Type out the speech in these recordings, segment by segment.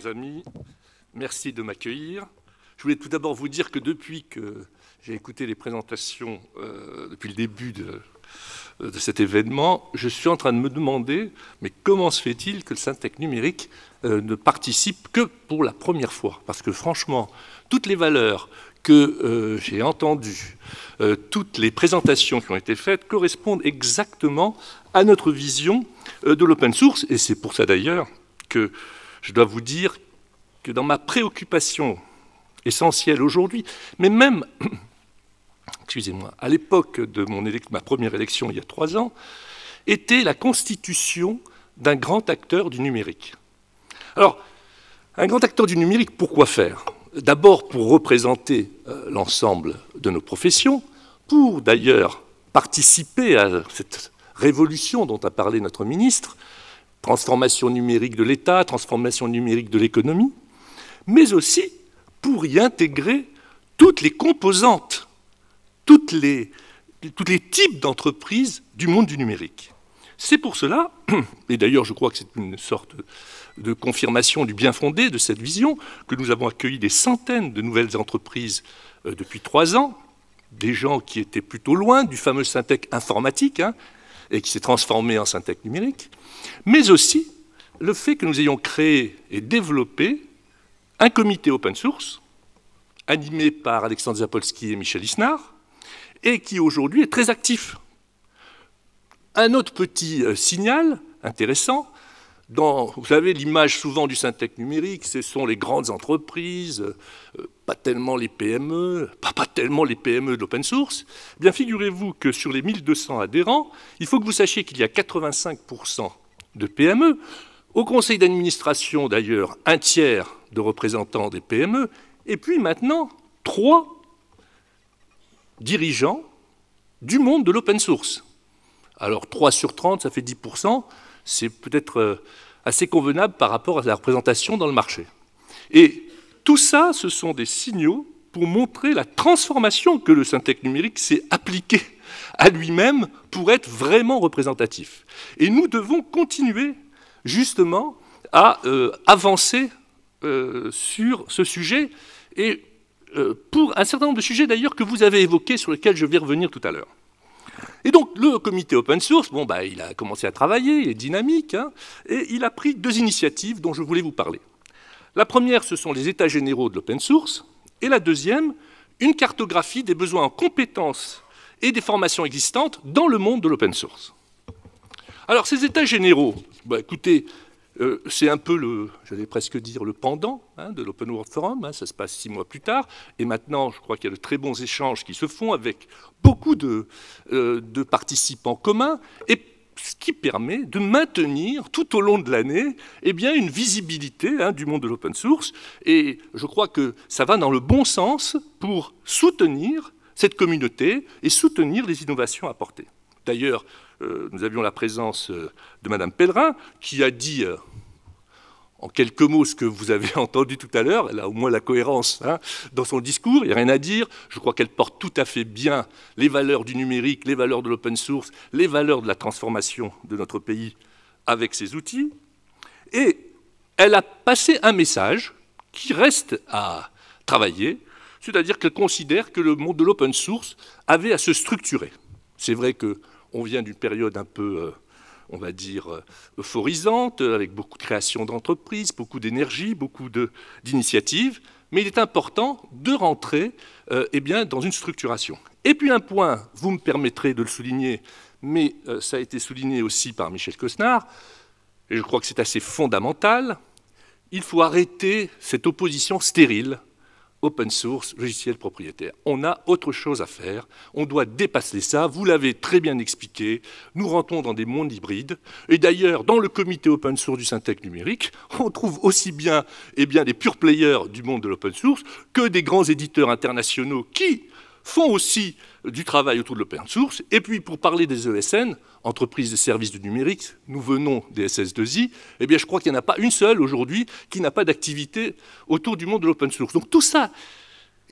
chers amis, merci de m'accueillir. Je voulais tout d'abord vous dire que depuis que j'ai écouté les présentations, euh, depuis le début euh, de, cet événement, je suis en train de me demander, mais comment se fait-il que le Syntech numérique euh, ne participe que pour la première fois Parce que franchement, toutes les valeurs que j'ai entendues, toutes les présentations qui ont été faites correspondent exactement à notre vision de l'open source, et c'est pour ça d'ailleurs que je dois vous dire que dans ma préoccupation essentielle aujourd'hui, mais même, excusez-moi, à l'époque de ma première élection il y a trois ans, était la constitution d'un grand acteur du numérique. Alors, un grand acteur du numérique, pourquoi faire D'abord pour représenter euh, l'ensemble de nos professions, pour d'ailleurs participer à cette révolution dont a parlé notre ministre, transformation numérique de l'État, transformation numérique de l'économie, mais aussi pour y intégrer toutes les composantes, tous les types d'entreprises du monde du numérique. C'est pour cela, et d'ailleurs je crois que c'est une sorte de confirmation du bien fondé de cette vision, que nous avons accueilli des centaines de nouvelles entreprises euh, depuis trois ans, des gens qui étaient plutôt loin du fameux synthèque informatique, hein, et qui s'est transformé en synthèque numérique, mais aussi le fait que nous ayons créé et développé un comité open source, animé par Alexandre Zapolsky et Michel Isnard, et qui aujourd'hui est très actif. Un autre petit euh, signal intéressant, vous savez, l'image souvent du syntec numérique, ce sont les grandes entreprises, euh, pas tellement les PME, pas, tellement les PME de l'open source. Eh bien, figurez-vous que sur les 1200 adhérents, il faut que vous sachiez qu'il y a 85% de PME. Au conseil d'administration, d'ailleurs, un tiers de représentants des PME. Et puis maintenant, trois dirigeants du monde de l'open source. Alors 3 sur 30, ça fait 10% c'est peut-être euh, assez convenable par rapport à la représentation dans le marché. Et tout ça, ce sont des signaux pour montrer la transformation que le synthèque numérique s'est appliqué à lui-même pour être vraiment représentatif. Et nous devons continuer justement à euh, avancer euh, sur ce sujet et pour un certain nombre de sujets d'ailleurs que vous avez évoqués sur lesquels je vais revenir tout à l'heure. Et donc le comité open source, bon, bah, il a commencé à travailler, il est dynamique, hein, et il a pris deux initiatives dont je voulais vous parler. La première, ce sont les états généraux de l'open source, et la deuxième, une cartographie des besoins en compétences et des formations existantes dans le monde de l'open source. Alors ces états généraux, bah, écoutez, euh, c'est un peu le, j'allais presque dire, le pendant hein, de l'Open World Forum. Hein, ça se passe six mois plus tard. Et maintenant, je crois qu'il y a de très bons échanges qui se font avec beaucoup de, euh, participants communs. Et ce qui permet de maintenir tout au long de l'année eh une visibilité hein, du monde de l'open source. Et je crois que ça va dans le bon sens pour soutenir cette communauté et soutenir les innovations apportées. D'ailleurs, euh, nous avions la présence euh, de Madame Pellerin, qui a dit euh, en quelques mots ce que vous avez entendu tout à l'heure. Elle a au moins la cohérence hein, dans son discours. Il n'y a rien à dire. Je crois qu'elle porte tout à fait bien les valeurs du numérique, les valeurs de l'open source, les valeurs de la transformation de notre pays avec ses outils. Et elle a passé un message qui reste à travailler, c'est-à-dire qu'elle considère que le monde de l'open source avait à se structurer. C'est vrai que on vient d'une période un peu, euh, on va dire, euh, euphorisante, euh, avec beaucoup de création d'entreprises, beaucoup d'énergie, beaucoup d'initiatives, mais il est important de rentrer eh bien, dans une structuration. Et puis un point, vous me permettrez de le souligner, mais ça a été souligné aussi par Michel Cosnard, et je crois que c'est assez fondamental, il faut arrêter cette opposition stérile open source, logiciel propriétaire. On a autre chose à faire, on doit dépasser ça, vous l'avez très bien expliqué, nous rentrons dans des mondes hybrides, et d'ailleurs, dans le comité open source du Syntec numérique, on trouve aussi bien, eh bien des pure players du monde de l'open source que des grands éditeurs internationaux qui, font aussi du travail autour de l'open source. Et puis, pour parler des ESN, entreprises de services du numérique, nous venons des SS2I, eh bien, je crois qu'il n'y en a pas une seule aujourd'hui qui n'a pas d'activité autour du monde de l'open source. Donc, tout ça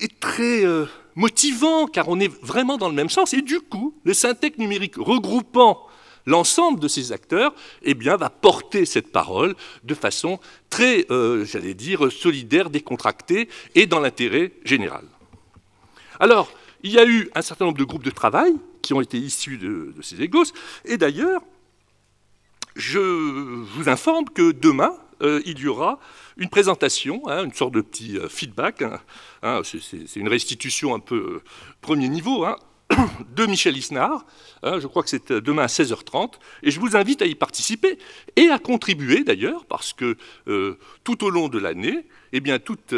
est très euh, motivant, car on est vraiment dans le même sens. Et du coup, le Syntec numérique regroupant l'ensemble de ces acteurs eh bien, va porter cette parole de façon très, euh, j'allais dire, solidaire, décontractée et dans l'intérêt général. Alors, il y a eu un certain nombre de groupes de travail qui ont été issus de, ces égos, et d'ailleurs, je vous informe que demain, euh, il y aura une présentation, hein, une sorte de petit euh, feedback. Hein. Hein, c'est une restitution un peu euh, premier niveau de Michel Isnard. Euh, je crois que c'est euh, demain à 16h30. Et je vous invite à y participer et à contribuer d'ailleurs, parce que euh, tout au long de l'année, eh bien, toutes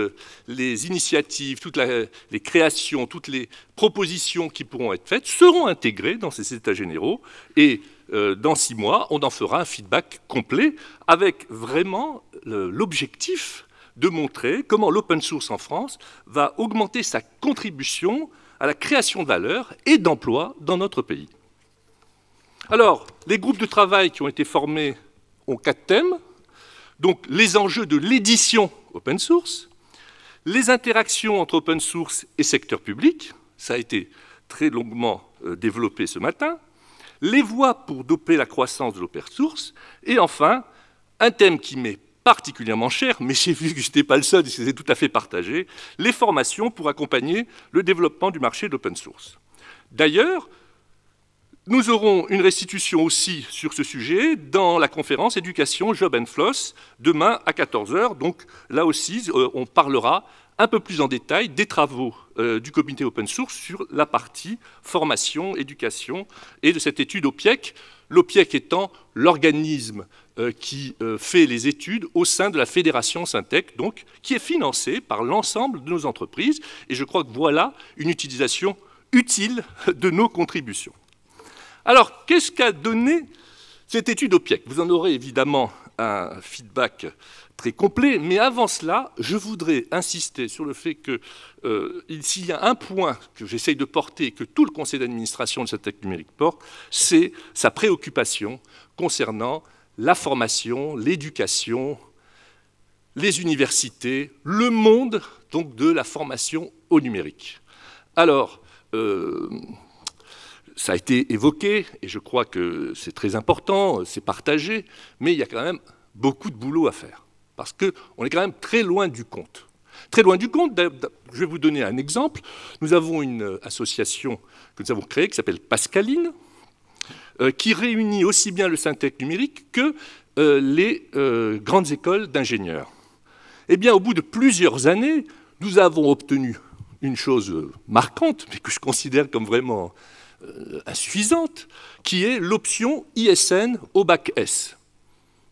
les initiatives, toutes les créations, toutes les propositions qui pourront être faites seront intégrées dans ces états généraux. Et dans six mois, on en fera un feedback complet avec vraiment l'objectif de montrer comment l'open source en France va augmenter sa contribution à la création de valeur et d'emplois dans notre pays. Alors, les groupes de travail qui ont été formés ont quatre thèmes. Donc, les enjeux de l'édition open source, les interactions entre open source et secteur public, ça a été très longuement euh, développé ce matin, les voies pour doper la croissance de l'open source, et enfin, un thème qui met particulièrement cher, mais j'ai vu que je n'étais pas le seul, et c'était tout à fait partagé, les formations pour accompagner le développement du marché de l'open source. D'ailleurs, nous aurons une restitution aussi sur ce sujet dans la conférence Éducation Job and Floss, demain à 14h. Donc là aussi, euh, on parlera un peu plus en détail des travaux euh, du comité open source sur la partie formation, éducation et de cette étude au PIEC l'OPIEC étant l'organisme euh, qui euh, fait les études au sein de la Fédération Syntec, donc, qui est financée par l'ensemble de nos entreprises. Et je crois que voilà une utilisation utile de nos contributions. Alors, qu'est-ce qu'a donné cette étude OPIEC Vous en aurez évidemment un feedback très complet. Mais avant cela, je voudrais insister sur le fait que euh, s'il y a un point que j'essaye de porter et que tout le conseil d'administration de cette tech numérique porte, c'est sa préoccupation concernant la formation, l'éducation, les universités, le monde donc de la formation au numérique. Alors, euh, ça a été évoqué, et je crois que c'est très important, c'est partagé, mais il y a quand même beaucoup de boulot à faire parce qu'on est quand même très loin du compte. Très loin du compte, je vais vous donner un exemple. Nous avons une euh, association que nous avons créée qui s'appelle Pascaline, euh, qui réunit aussi bien le synthèque numérique que euh, les grandes écoles d'ingénieurs. Eh bien, au bout de plusieurs années, nous avons obtenu une chose marquante, mais que je considère comme vraiment insuffisante, qui est l'option ISN au bac S.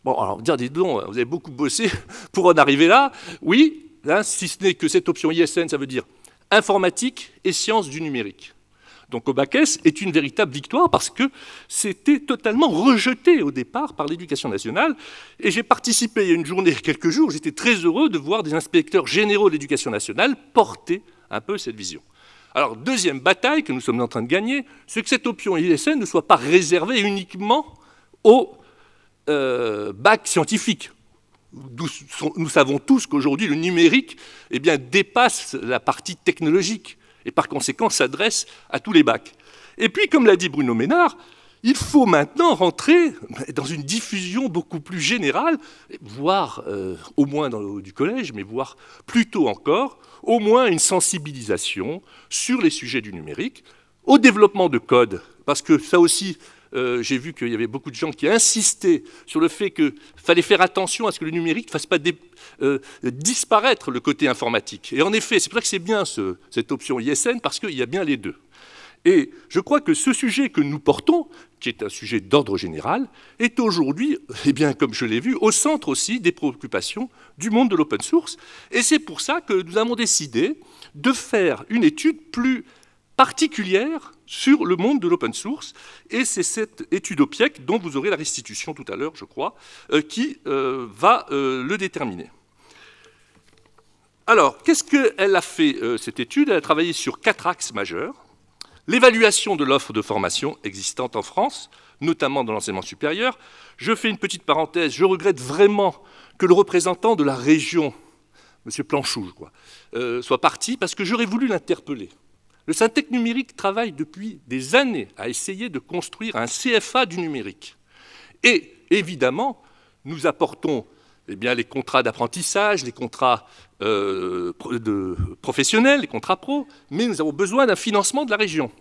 Bon, alors, dire, dites donc, vous avez beaucoup bossé pour en arriver là. Oui, hein, si ce n'est que cette option ISN, ça veut dire informatique et sciences du numérique. Donc S, est une véritable victoire parce que c'était totalement rejeté au départ par l'éducation nationale. Et j'ai participé il y a une journée, quelques jours, j'étais très heureux de voir des inspecteurs généraux de l'éducation nationale porter un peu cette vision. Alors deuxième bataille que nous sommes en train de gagner, c'est que cette option ISN ne soit pas réservée uniquement aux euh, bac scientifique. Nous savons tous qu'aujourd'hui, le numérique eh bien, dépasse la partie technologique et par conséquent s'adresse à tous les bacs. Et puis, comme l'a dit Bruno Ménard, il faut maintenant rentrer dans une diffusion beaucoup plus générale, voire euh, au moins dans le du collège, mais voire plutôt encore, au moins une sensibilisation sur les sujets du numérique, au développement de codes, parce que ça aussi, euh, j'ai vu qu'il y avait beaucoup de gens qui insistaient sur le fait qu'il fallait faire attention à ce que le numérique ne fasse pas euh, disparaître le côté informatique. Et en effet, c'est pour ça que c'est bien cette option ISN, parce qu'il y a bien les deux. Et je crois que ce sujet que nous portons, qui est un sujet d'ordre général, est aujourd'hui, eh bien, comme je l'ai vu, au centre aussi des préoccupations du monde de l'open source. Et c'est pour ça que nous avons décidé de faire une étude plus particulière sur le monde de l'open source. Et c'est cette étude OPIEC, dont vous aurez la restitution tout à l'heure, je crois, euh, qui euh, va euh, le déterminer. Alors, qu'est-ce qu'elle a fait, cette étude Elle a travaillé sur quatre axes majeurs. L'évaluation de l'offre de formation existante en France, notamment dans l'enseignement supérieur. Je fais une petite parenthèse, je regrette vraiment que le représentant de la région, M. Planchou, soit parti, parce que j'aurais voulu l'interpeller. Le Syntec numérique travaille depuis des années à essayer de construire un CFA du numérique. Et évidemment, nous apportons eh les contrats d'apprentissage, les contrats euh, de professionnels, les contrats pro, mais nous avons besoin d'un financement de la région.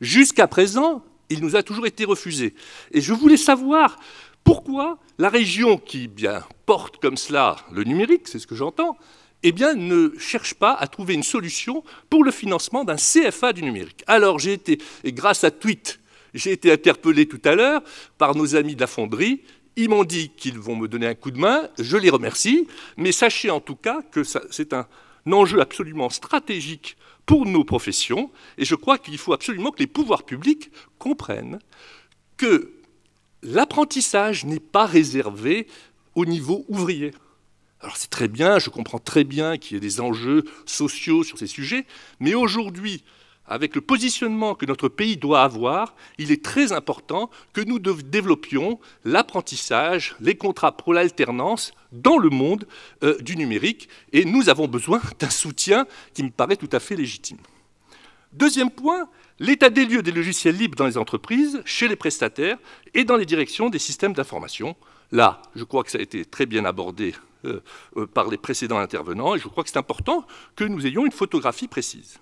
Jusqu'à présent, il nous a toujours été refusé. Et je voulais savoir pourquoi la région qui bien porte comme cela le numérique, c'est ce que j'entends, eh bien, ne cherche pas à trouver une solution pour le financement d'un CFA du numérique. Alors, j'ai été, grâce à Tweet, j'ai été interpellé tout à l'heure par nos amis de la fonderie. Ils m'ont dit qu'ils vont me donner un coup de main. Je les remercie. Mais sachez en tout cas que c'est un enjeu absolument stratégique pour nos professions. Et je crois qu'il faut absolument que les pouvoirs publics comprennent que l'apprentissage n'est pas réservé au niveau ouvrier. Alors c'est très bien, je comprends très bien qu'il y ait des enjeux sociaux sur ces sujets, mais aujourd'hui, avec le positionnement que notre pays doit avoir, il est très important que nous développions l'apprentissage, les contrats pour l'alternance dans le monde euh, du numérique, et nous avons besoin d'un soutien qui me paraît tout à fait légitime. Deuxième point, l'état des lieux des logiciels libres dans les entreprises, chez les prestataires et dans les directions des systèmes d'information. Là, je crois que ça a été très bien abordé euh, euh, par les précédents intervenants, et je crois que c'est important que nous ayons une photographie précise.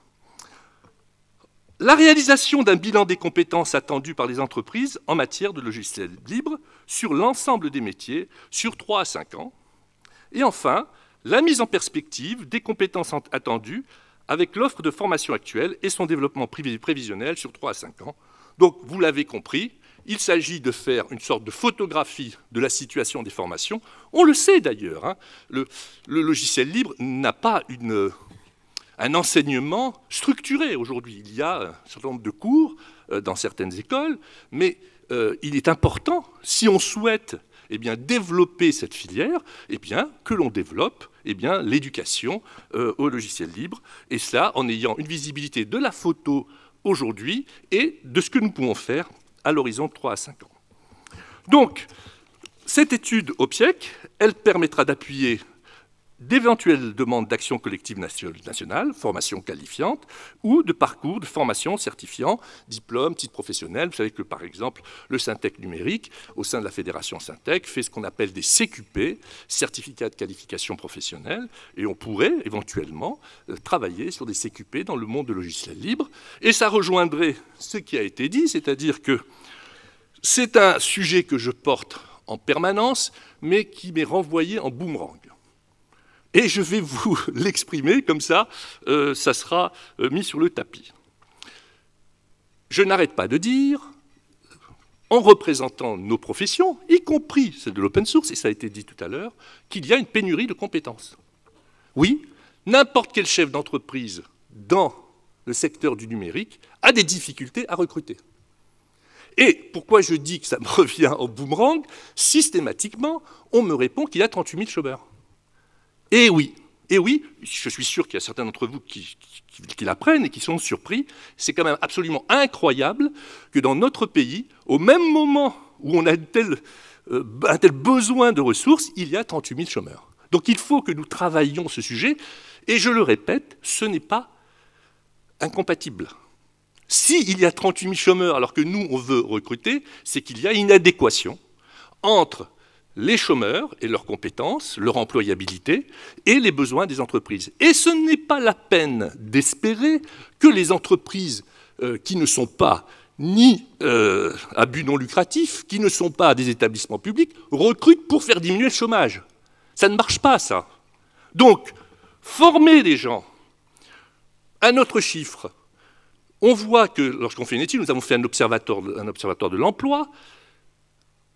La réalisation d'un bilan des compétences attendues par les entreprises en matière de logiciels libres sur l'ensemble des métiers sur 3 à 5 ans. Et enfin, la mise en perspective des compétences attendues avec l'offre de formation actuelle et son développement prévisionnel sur 3 à 5 ans. Donc, vous l'avez compris, il s'agit de faire une sorte de photographie de la situation des formations. On le sait d'ailleurs, hein. le, logiciel libre n'a pas euh, un enseignement structuré aujourd'hui. Il y a un certain nombre de cours euh, dans certaines écoles, mais euh, il est important, si on souhaite eh bien, développer cette filière, eh bien, que l'on développe eh bien, l'éducation au logiciel libre, et cela en ayant une visibilité de la photo aujourd'hui et de ce que nous pouvons faire à l'horizon de 3 à 5 ans. Donc, cette étude au PIEC, elle permettra d'appuyer d'éventuelles demandes d'action collective nationale, formation qualifiante, ou de parcours de formation certifiant, diplôme, titre professionnel. Vous savez que, par exemple, le Syntec numérique, au sein de la fédération Syntec, fait ce qu'on appelle des CQP, certificats de qualification professionnelle, et on pourrait éventuellement euh, travailler sur des CQP dans le monde de logiciels libre. Et ça rejoindrait ce qui a été dit, c'est-à-dire que c'est un sujet que je porte en permanence, mais qui m'est renvoyé en boomerang et je vais vous l'exprimer comme ça, euh, ça sera euh, mis sur le tapis. Je n'arrête pas de dire, en représentant nos professions, y compris celle de l'open source, et ça a été dit tout à l'heure, qu'il y a une pénurie de compétences. Oui, n'importe quel chef d'entreprise dans le secteur du numérique a des difficultés à recruter. Et pourquoi je dis que ça me revient au boomerang Systématiquement, on me répond qu'il y a 38 000 chômeurs. Et eh oui, et eh oui, je suis sûr qu'il y a certains d'entre vous qui, l'apprennent et qui sont surpris, c'est quand même absolument incroyable que dans notre pays, au même moment où on a euh, un tel besoin de ressources, il y a 38 000 chômeurs. Donc il faut que nous travaillions ce sujet, et je le répète, ce n'est pas incompatible. S'il y a 38 000 chômeurs alors que nous, on veut recruter, c'est qu'il y a une adéquation entre les chômeurs et leurs compétences, leur employabilité et les besoins des entreprises. Et ce n'est pas la peine d'espérer que les entreprises euh, qui ne sont pas ni euh, à but non lucratif, qui ne sont pas des établissements publics, recrutent pour faire diminuer le chômage. Ça ne marche pas, ça. Donc, former des gens. Un autre chiffre. On voit que, lorsqu'on fait une étude, nous avons fait un observatoire de l'emploi,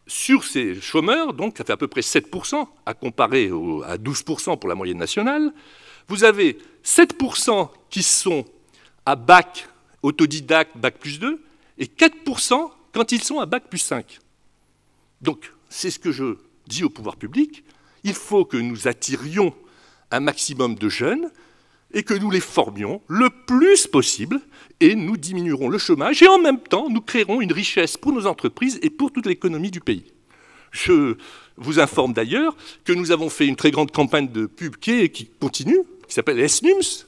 sur ces chômeurs, donc ça fait à peu près 7%, à comparer à 12% pour la moyenne nationale, vous avez 7% qui sont à bac autodidacte, bac plus 2, et 4% quand ils sont à bac plus 5. Donc, c'est ce que je dis au pouvoir public, il faut que nous attirions un maximum de jeunes et que nous les formions le plus possible, et nous diminuerons le chômage, et en même temps, nous créerons une richesse pour nos entreprises et pour toute l'économie du pays. Je vous informe d'ailleurs que nous avons fait une très grande campagne de pub qui, continue, qui s'appelle SNUMS,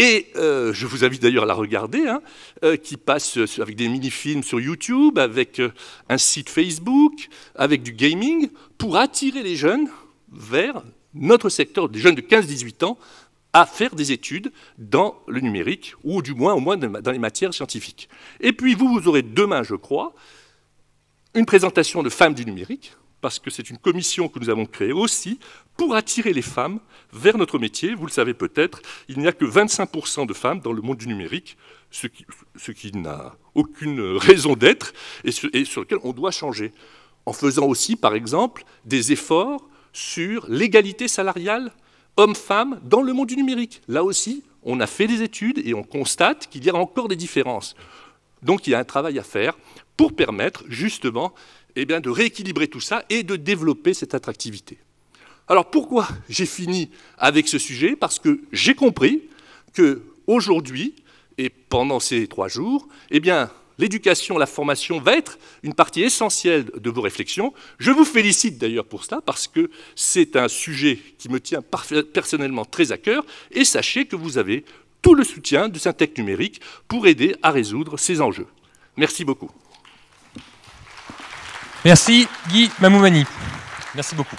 et euh, je vous invite d'ailleurs à la regarder, hein, euh, qui passe euh, avec des mini-films sur YouTube, avec un site Facebook, avec du gaming, pour attirer les jeunes vers notre secteur, des jeunes de 15-18 ans, à faire des études dans le numérique, ou du moins au moins dans les matières scientifiques. Et puis vous, vous aurez demain, je crois, une présentation de femmes du numérique, parce que c'est une commission que nous avons créée aussi pour attirer les femmes vers notre métier. Vous le savez peut-être, il n'y a que 25% de femmes dans le monde du numérique, ce qui, n'a aucune raison d'être et sur lequel on doit changer. En faisant aussi, par exemple, des efforts sur l'égalité salariale hommes-femmes dans le monde du numérique. Là aussi, on a fait des études et on constate qu'il y a encore des différences. Donc il y a un travail à faire pour permettre justement eh bien, de rééquilibrer tout ça et de développer cette attractivité. Alors pourquoi j'ai fini avec ce sujet Parce que j'ai compris que aujourd'hui et pendant ces trois jours, eh bien, l'éducation, la formation va être une partie essentielle de vos réflexions. Je vous félicite d'ailleurs pour cela, parce que c'est un sujet qui me tient personnellement très à cœur, et sachez que vous avez tout le soutien de Syntec Numérique pour aider à résoudre ces enjeux. Merci beaucoup. Merci Guy Mamoumani. Merci beaucoup.